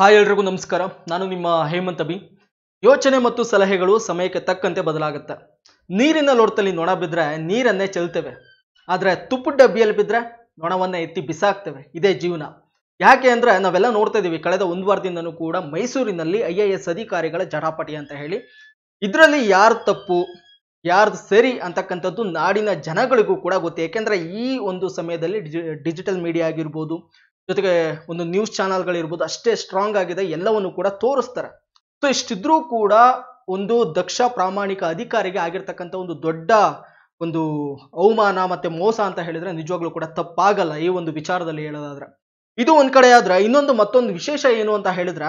hi ಎಲ್ರಿಗೂ ನಮಸ್ಕಾರ ನಾನು ನಿಮ್ಮ ಹೇಮಂತ ಅಭಿ ಯೋಚನೆ ಮತ್ತು ಸಲಹೆಗಳು ಸಮಯಕ್ಕೆ ತಕ್ಕಂತೆ ಬದಲಾಗುತ್ತೆ ನೀರಿನ ಲೋಟದಲ್ಲಿ ನೊಣ ಬಿದ್ರೆ ನೀರನ್ನೇ ಚೆಲ್ತೇವೆ ಆದರೆ ತುಪ್ಪ ಡಬ್ಬಿಯಲ್ಲಿ ಬಿದ್ರೆ ನೊಣವನ್ನ ಎತ್ತಿ ಬಿಸಾಕ್ತೇವೆ ಇದೇ ಜೀವನ ಯಾಕೆ ಅಂದ್ರೆ ನಾವೆಲ್ಲ ನೋಡ್ತಾ ಇದೀವಿ ಕಳೆದ ಒಂದು ವಾರದಿಂದನೂ ಕೂಡ ಮೈಸೂರಿನಲ್ಲಿ ಐ ಎ ಎಸ್ ಅಧಿಕಾರಿಗಳ ಜಟಾಪಟಿ ಅಂತ ಹೇಳಿ ಇದರಲ್ಲಿ ಯಾರು ತಪ್ಪು ಯಾರ್ದು ಸರಿ ಅಂತಕ್ಕಂಥದ್ದು ನಾಡಿನ ಜನಗಳಿಗೂ ಕೂಡ ಗೊತ್ತು ಏಕೆಂದರೆ ಈ ಒಂದು ಸಮಯದಲ್ಲಿ ಡಿಜಿಟಲ್ ಮೀಡಿಯಾ ಆಗಿರ್ಬೋದು ಜೊತೆಗೆ ಒಂದು ನ್ಯೂಸ್ ಗಳಿರ್ಬೋದು ಅಷ್ಟೇ ಸ್ಟ್ರಾಂಗ್ ಆಗಿದೆ ಎಲ್ಲವನ್ನು ಕೂಡ ತೋರಿಸ್ತಾರೆ ಸೊ ಇಷ್ಟಿದ್ರೂ ಕೂಡ ಒಂದು ದಕ್ಷ ಪ್ರಾಮಾಣಿಕ ಅಧಿಕಾರಿಗೆ ಆಗಿರ್ತಕ್ಕಂಥ ಒಂದು ದೊಡ್ಡ ಒಂದು ಅವಮಾನ ಮತ್ತೆ ಮೋಸ ಅಂತ ಹೇಳಿದ್ರೆ ನಿಜವಾಗ್ಲೂ ಕೂಡ ತಪ್ಪಾಗಲ್ಲ ಈ ಒಂದು ವಿಚಾರದಲ್ಲಿ ಹೇಳೋದಾದ್ರೆ ಇದು ಒಂದ್ ಕಡೆ ಆದ್ರೆ ಇನ್ನೊಂದು ಮತ್ತೊಂದು ವಿಶೇಷ ಏನು ಅಂತ ಹೇಳಿದ್ರ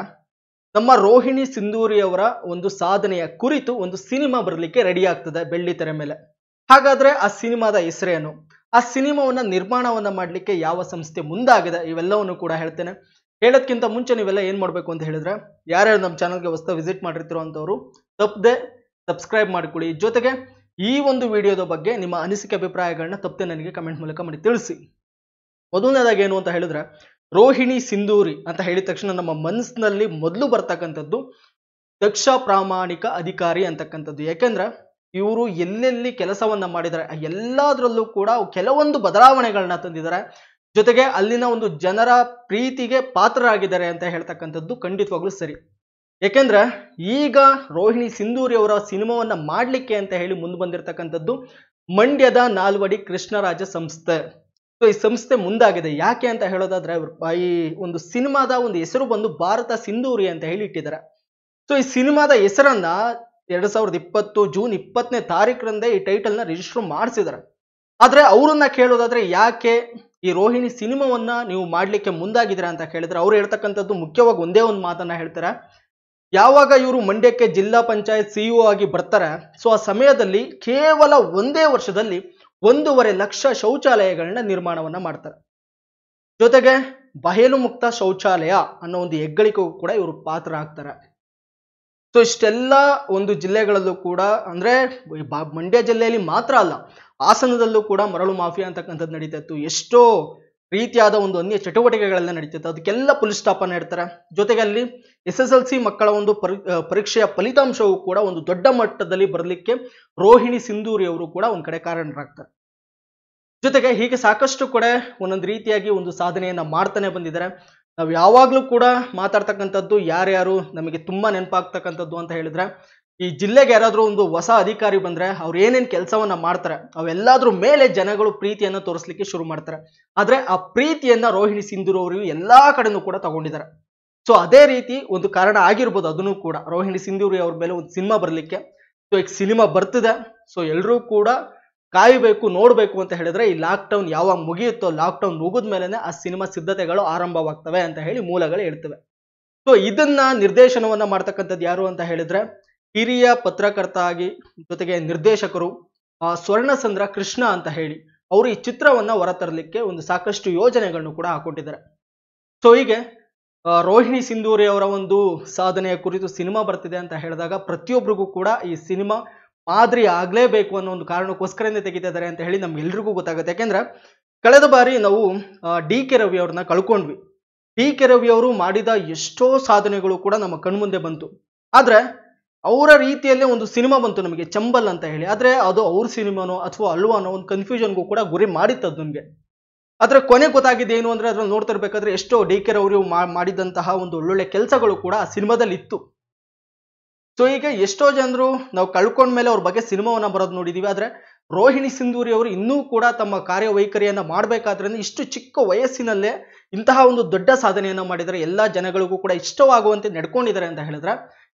ನಮ್ಮ ರೋಹಿಣಿ ಸಿಂಧೂರಿಯವರ ಒಂದು ಸಾಧನೆಯ ಕುರಿತು ಒಂದು ಸಿನಿಮಾ ಬರಲಿಕ್ಕೆ ರೆಡಿ ಆಗ್ತದೆ ಬೆಳ್ಳಿ ತೆರೆ ಮೇಲೆ ಹಾಗಾದ್ರೆ ಆ ಸಿನಿಮಾದ ಹೆಸರೇನು ಆ ಸಿನಿಮಾವನ್ನ ನಿರ್ಮಾಣವನ್ನ ಮಾಡಲಿಕ್ಕೆ ಯಾವ ಸಂಸ್ಥೆ ಮುಂದಾಗಿದೆ ಇವೆಲ್ಲವನ್ನು ಕೂಡ ಹೇಳ್ತೇನೆ ಹೇಳೋದಕ್ಕಿಂತ ಮುಂಚೆ ನೀವೆಲ್ಲ ಏನ್ ಮಾಡಬೇಕು ಅಂತ ಹೇಳಿದ್ರೆ ಯಾರ್ಯಾರು ನಮ್ಮ ಚಾನಲ್ಗೆ ಹೊಸ ವಿಸಿಟ್ ಮಾಡಿರ್ತಿರೋ ಅಂತವ್ರು ತಪ್ಪದೆ ಸಬ್ಸ್ಕ್ರೈಬ್ ಮಾಡ್ಕೊಳ್ಳಿ ಜೊತೆಗೆ ಈ ಒಂದು ವಿಡಿಯೋದ ಬಗ್ಗೆ ನಿಮ್ಮ ಅನಿಸಿಕೆ ಅಭಿಪ್ರಾಯಗಳನ್ನ ತಪ್ಪದೆ ನನಗೆ ಕಮೆಂಟ್ ಮೂಲಕ ಮಾಡಿ ತಿಳಿಸಿ ಮೊದಲನೇದಾಗಿ ಏನು ಅಂತ ಹೇಳಿದ್ರೆ ರೋಹಿಣಿ ಸಿಂಧೂರಿ ಅಂತ ಹೇಳಿದ ತಕ್ಷಣ ನಮ್ಮ ಮನಸ್ಸಿನಲ್ಲಿ ಮೊದಲು ಬರ್ತಕ್ಕಂಥದ್ದು ದಕ್ಷ ಪ್ರಾಮಾಣಿಕ ಅಧಿಕಾರಿ ಅಂತಕ್ಕಂಥದ್ದು ಯಾಕೆಂದ್ರೆ ಇವರು ಎಲ್ಲೆಲ್ಲಿ ಕೆಲಸವನ್ನ ಮಾಡಿದ್ದಾರೆ ಎಲ್ಲದರಲ್ಲೂ ಕೂಡ ಕೆಲವೊಂದು ಬದಲಾವಣೆಗಳನ್ನ ತಂದಿದ್ದಾರೆ ಜೊತೆಗೆ ಅಲ್ಲಿನ ಒಂದು ಜನರ ಪ್ರೀತಿಗೆ ಪಾತ್ರರಾಗಿದ್ದಾರೆ ಅಂತ ಹೇಳ್ತಕ್ಕಂಥದ್ದು ಖಂಡಿತವಾಗ್ಲೂ ಸರಿ ಯಾಕೆಂದ್ರೆ ಈಗ ರೋಹಿಣಿ ಸಿಂಧೂರಿ ಅವರ ಸಿನಿಮಾವನ್ನ ಮಾಡ್ಲಿಕ್ಕೆ ಅಂತ ಹೇಳಿ ಮುಂದೆ ಬಂದಿರತಕ್ಕಂಥದ್ದು ಮಂಡ್ಯದ ನಾಲ್ವಡಿ ಕೃಷ್ಣರಾಜ ಸಂಸ್ಥೆ ಸೊ ಈ ಸಂಸ್ಥೆ ಮುಂದಾಗಿದೆ ಯಾಕೆ ಅಂತ ಹೇಳೋದಾದ್ರೆ ಈ ಒಂದು ಸಿನಿಮಾದ ಒಂದು ಹೆಸರು ಬಂದು ಭಾರತ ಸಿಂಧೂರಿ ಅಂತ ಹೇಳಿ ಇಟ್ಟಿದ್ದಾರೆ ಸೊ ಈ ಸಿನಿಮಾದ ಹೆಸರನ್ನ ಎರಡು ಸಾವಿರದ ಇಪ್ಪತ್ತು ಜೂನ್ ಇಪ್ಪತ್ತನೇ ತಾರೀಕರಂದೇ ಈ ಟೈಟಲ್ನ ರಿಜಿಸ್ಟರ್ ಮಾಡಿಸಿದ್ದಾರೆ ಆದ್ರೆ ಅವರನ್ನ ಕೇಳೋದಾದ್ರೆ ಯಾಕೆ ಈ ರೋಹಿಣಿ ಸಿನಿಮಾವನ್ನ ನೀವು ಮಾಡ್ಲಿಕ್ಕೆ ಮುಂದಾಗಿದ್ದೀರಾ ಅಂತ ಕೇಳಿದ್ರೆ ಅವ್ರು ಹೇಳ್ತಕ್ಕಂಥದ್ದು ಮುಖ್ಯವಾಗಿ ಒಂದೇ ಒಂದು ಮಾತನ್ನ ಹೇಳ್ತಾರೆ ಯಾವಾಗ ಇವರು ಮಂಡ್ಯಕ್ಕೆ ಜಿಲ್ಲಾ ಪಂಚಾಯತ್ ಸಿಇಒ e ಆಗಿ ಬರ್ತಾರೆ ಸೊ ಆ ಸಮಯದಲ್ಲಿ ಕೇವಲ ಒಂದೇ ವರ್ಷದಲ್ಲಿ ಒಂದೂವರೆ ಲಕ್ಷ ಶೌಚಾಲಯಗಳನ್ನ ನಿರ್ಮಾಣವನ್ನ ಮಾಡ್ತಾರೆ ಜೊತೆಗೆ ಬಯಲು ಮುಕ್ತ ಶೌಚಾಲಯ ಅನ್ನೋ ಒಂದು ಹೆಗ್ಗಳಿಕೆಗೂ ಕೂಡ ಇವರು ಪಾತ್ರ ಆಗ್ತಾರೆ ಸೊ ಇಷ್ಟೆಲ್ಲ ಒಂದು ಜಿಲ್ಲೆಗಳಲ್ಲೂ ಕೂಡ ಅಂದರೆ ಮಂಡ್ಯ ಜಿಲ್ಲೆಯಲ್ಲಿ ಮಾತ್ರ ಅಲ್ಲ ಹಾಸನದಲ್ಲೂ ಕೂಡ ಮರಳು ಮಾಫಿಯಾ ಅಂತಕ್ಕಂಥದ್ದು ನಡೀತಾ ಇತ್ತು ಎಷ್ಟೋ ರೀತಿಯಾದ ಒಂದು ಅನ್ಯ ಚಟುವಟಿಕೆಗಳೆಲ್ಲ ನಡೀತಿತ್ತು ಅದಕ್ಕೆಲ್ಲ ಪೊಲೀಸ್ ಸ್ಥಾಪನೆ ಇಡ್ತಾರೆ ಜೊತೆಗೆ ಅಲ್ಲಿ ಎಸ್ ಎಸ್ ಎಲ್ ಸಿ ಮಕ್ಕಳ ಒಂದು ಪರೀಕ್ಷೆಯ ಫಲಿತಾಂಶವೂ ಕೂಡ ಒಂದು ದೊಡ್ಡ ಮಟ್ಟದಲ್ಲಿ ಬರಲಿಕ್ಕೆ ರೋಹಿಣಿ ಸಿಂಧೂರಿ ಅವರು ಕೂಡ ಒಂದು ಕಡೆ ಕಾರಣರಾಗ್ತಾರೆ ಜೊತೆಗೆ ಹೀಗೆ ಸಾಕಷ್ಟು ಕಡೆ ಒಂದೊಂದು ರೀತಿಯಾಗಿ ಒಂದು ಸಾಧನೆಯನ್ನ ಮಾಡ್ತಾನೆ ಬಂದಿದ್ದಾರೆ ನಾವು ಯಾವಾಗಲೂ ಕೂಡ ಮಾತಾಡ್ತಕ್ಕಂಥದ್ದು ಯಾರ್ಯಾರು ನಮಗೆ ತುಂಬಾ ನೆನಪಾಗ್ತಕ್ಕಂಥದ್ದು ಅಂತ ಹೇಳಿದ್ರೆ ಈ ಜಿಲ್ಲೆಗೆ ಯಾರಾದರೂ ಒಂದು ಹೊಸ ಅಧಿಕಾರಿ ಬಂದ್ರೆ ಅವ್ರು ಏನೇನ್ ಕೆಲಸವನ್ನ ಮಾಡ್ತಾರೆ ಅವೆಲ್ಲಾದ್ರೂ ಮೇಲೆ ಜನಗಳು ಪ್ರೀತಿಯನ್ನು ತೋರಿಸ್ಲಿಕ್ಕೆ ಶುರು ಮಾಡ್ತಾರೆ ಆದರೆ ಆ ಪ್ರೀತಿಯನ್ನ ರೋಹಿಣಿ ಸಿಂಧೂರು ಅವರು ಎಲ್ಲಾ ಕಡೆನೂ ಕೂಡ ತಗೊಂಡಿದ್ದಾರೆ ಸೊ ಅದೇ ರೀತಿ ಒಂದು ಕಾರಣ ಆಗಿರ್ಬೋದು ಅದನ್ನು ಕೂಡ ರೋಹಿಣಿ ಸಿಂಧೂರಿ ಅವ್ರ ಮೇಲೆ ಒಂದು ಸಿನಿಮಾ ಬರಲಿಕ್ಕೆ ಸೊ ಈಗ ಸಿನಿಮಾ ಬರ್ತಿದೆ ಸೊ ಎಲ್ಲರೂ ಕೂಡ ಕಾಯಬೇಕು ನೋಡಬೇಕು ಅಂತ ಹೇಳಿದ್ರೆ ಈ ಲಾಕ್ಡೌನ್ ಯಾವಾಗ ಮುಗಿಯುತ್ತೋ ಲಾಕ್ಡೌನ್ ಮುಗಿದ ಮೇಲೇ ಆ ಸಿನಿಮಾ ಸಿದ್ಧತೆಗಳು ಆರಂಭವಾಗ್ತವೆ ಅಂತ ಹೇಳಿ ಮೂಲಗಳು ಹೇಳ್ತವೆ ಸೊ ಇದನ್ನ ನಿರ್ದೇಶನವನ್ನ ಮಾಡ್ತಕ್ಕಂಥದ್ದು ಯಾರು ಅಂತ ಹೇಳಿದ್ರೆ ಹಿರಿಯ ಪತ್ರಕರ್ತ ಆಗಿ ಜೊತೆಗೆ ನಿರ್ದೇಶಕರು ಸ್ವರ್ಣಸಂದ್ರ ಕೃಷ್ಣ ಅಂತ ಹೇಳಿ ಅವರು ಈ ಚಿತ್ರವನ್ನ ಹೊರತರಲಿಕ್ಕೆ ಒಂದು ಸಾಕಷ್ಟು ಯೋಜನೆಗಳನ್ನು ಕೂಡ ಹಾಕೊಂಡಿದ್ದಾರೆ ಸೊ ಹೀಗೆ ರೋಹಿಣಿ ಸಿಂಧೂರಿ ಅವರ ಒಂದು ಸಾಧನೆಯ ಕುರಿತು ಸಿನಿಮಾ ಬರ್ತಿದೆ ಅಂತ ಹೇಳಿದಾಗ ಪ್ರತಿಯೊಬ್ಬರಿಗೂ ಕೂಡ ಈ ಸಿನಿಮಾ ಮಾದರಿ ಆಗಲೇಬೇಕು ಅನ್ನೋ ಒಂದು ಕಾರಣಕ್ಕೋಸ್ಕರನೇ ತೆಗಿತಿದ್ದಾರೆ ಅಂತ ಹೇಳಿ ನಮ್ಗೆಲ್ರಿಗೂ ಗೊತ್ತಾಗುತ್ತೆ ಯಾಕೆಂದ್ರೆ ಕಳೆದ ಬಾರಿ ನಾವು ಡಿ ಕೆ ರವಿ ಅವ್ರನ್ನ ಕಳ್ಕೊಂಡ್ವಿ ಡಿ ಕೆ ರವಿ ಅವರು ಮಾಡಿದ ಎಷ್ಟೋ ಸಾಧನೆಗಳು ಕೂಡ ನಮ್ಮ ಕಣ್ಮುಂದೆ ಬಂತು ಆದ್ರೆ ಅವರ ರೀತಿಯಲ್ಲೇ ಒಂದು ಸಿನಿಮಾ ಬಂತು ನಮಗೆ ಚಂಬಲ್ ಅಂತ ಹೇಳಿ ಆದ್ರೆ ಅದು ಅವ್ರ ಸಿನಿಮಾನೋ ಅಥವಾ ಅಲ್ವಾ ಅನ್ನೋ ಒಂದು ಕನ್ಫ್ಯೂಷನ್ಗೂ ಕೂಡ ಗುರಿ ಮಾಡಿತ್ತು ನನಗೆ ಆದ್ರೆ ಕೊನೆ ಗೊತ್ತಾಗಿದೆ ಏನು ಅಂದ್ರೆ ಅದ್ರಲ್ಲಿ ನೋಡ್ತಿರ್ಬೇಕಾದ್ರೆ ಎಷ್ಟೋ ಡಿ ಕೆ ರವರು ಮಾಡಿದಂತಹ ಒಂದು ಒಳ್ಳೊಳ್ಳೆ ಕೆಲಸಗಳು ಕೂಡ ಆ ಸಿನಿಮಾದಲ್ಲಿ ಇತ್ತು ಸೊ ಈಗ ಎಷ್ಟೋ ಜನರು ನಾವು ಕಳ್ಕೊಂಡ ಮೇಲೆ ಅವ್ರ ಬಗ್ಗೆ ಸಿನಿಮಾವನ್ನ ಬರೋದು ನೋಡಿದೀವಿ ಆದ್ರೆ ರೋಹಿಣಿ ಸಿಂಧೂರಿ ಅವರು ಇನ್ನೂ ಕೂಡ ತಮ್ಮ ಕಾರ್ಯವೈಖರಿಯನ್ನ ಮಾಡಬೇಕಾದ್ರಿಂದ ಇಷ್ಟು ಚಿಕ್ಕ ವಯಸ್ಸಿನಲ್ಲೇ ಇಂತಹ ಒಂದು ದೊಡ್ಡ ಸಾಧನೆಯನ್ನ ಮಾಡಿದರೆ ಎಲ್ಲ ಜನಗಳಿಗೂ ಕೂಡ ಇಷ್ಟವಾಗುವಂತೆ ನಡ್ಕೊಂಡಿದ್ದಾರೆ ಅಂತ ಹೇಳಿದ್ರೆ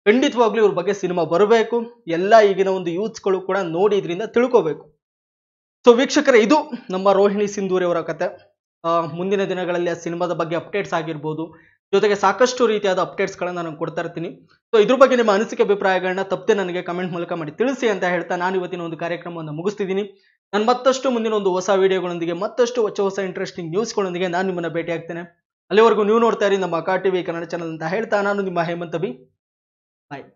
ಖಂಡಿತವಾಗ್ಲೂ ಇವ್ರ ಬಗ್ಗೆ ಸಿನಿಮಾ ಬರಬೇಕು ಎಲ್ಲ ಈಗಿನ ಒಂದು ಯೂತ್ಸ್ಗಳು ಕೂಡ ನೋಡಿ ಇದರಿಂದ ತಿಳ್ಕೋಬೇಕು ಸೊ ವೀಕ್ಷಕರೇ ಇದು ನಮ್ಮ ರೋಹಿಣಿ ಸಿಂಧೂರಿ ಅವರ ಕತೆ ಮುಂದಿನ ದಿನಗಳಲ್ಲಿ ಆ ಸಿನಿಮಾದ ಬಗ್ಗೆ ಅಪ್ಡೇಟ್ಸ್ ಆಗಿರ್ಬೋದು ಜೊತೆಗೆ ಸಾಕಷ್ಟು ರೀತಿಯಾದ ಅಪ್ಡೇಟ್ಸ್ಗಳನ್ನು ನಾನು ಕೊಡ್ತಾ ಇರ್ತೀನಿ ಸೊ ಇದ್ರ ಬಗ್ಗೆ ನಿಮ್ಮ ಅನಿಸಿಕೆ ಅಭಿಪ್ರಾಯಗಳನ್ನ ತಪ್ಪದೆ ನನಗೆ ಕಮೆಂಟ್ ಮೂಲಕ ಮಾಡಿ ತಿಳಿಸಿ ಅಂತ ಹೇಳ್ತಾ ನಾನು ಇವತ್ತಿನ ಒಂದು ಕಾರ್ಯಕ್ರಮವನ್ನು ಮುಗಿಸ್ತಿದ್ದೀನಿ ನಾನು ಮತ್ತಷ್ಟು ಮುಂದಿನ ಒಂದು ಹೊಸ ವಿಡಿಯೋಗಳೊಂದಿಗೆ ಮತ್ತಷ್ಟು ಹೊಸ ಹೊಸ ಇಂಟ್ರೆಸ್ಟಿಂಗ್ ನ್ಯೂಸ್ಗಳೊಂದಿಗೆ ನಾನು ನಿಮ್ಮನ್ನ ಭೇಟಿ ಆಗ್ತೇನೆ ಅಲ್ಲಿವರೆಗೂ ನೀವು ನೋಡ್ತಾ ಇರಿ ನಮ್ಮ ಅಕಾ ಟಿವಿ ಕನ್ನಡ ಚಾನಲ್ ಅಂತ ಹೇಳ್ತಾ ನಾನು ನಿಮ್ಮ ಹೇಮಂತ ಬಿ ಬಾಯ್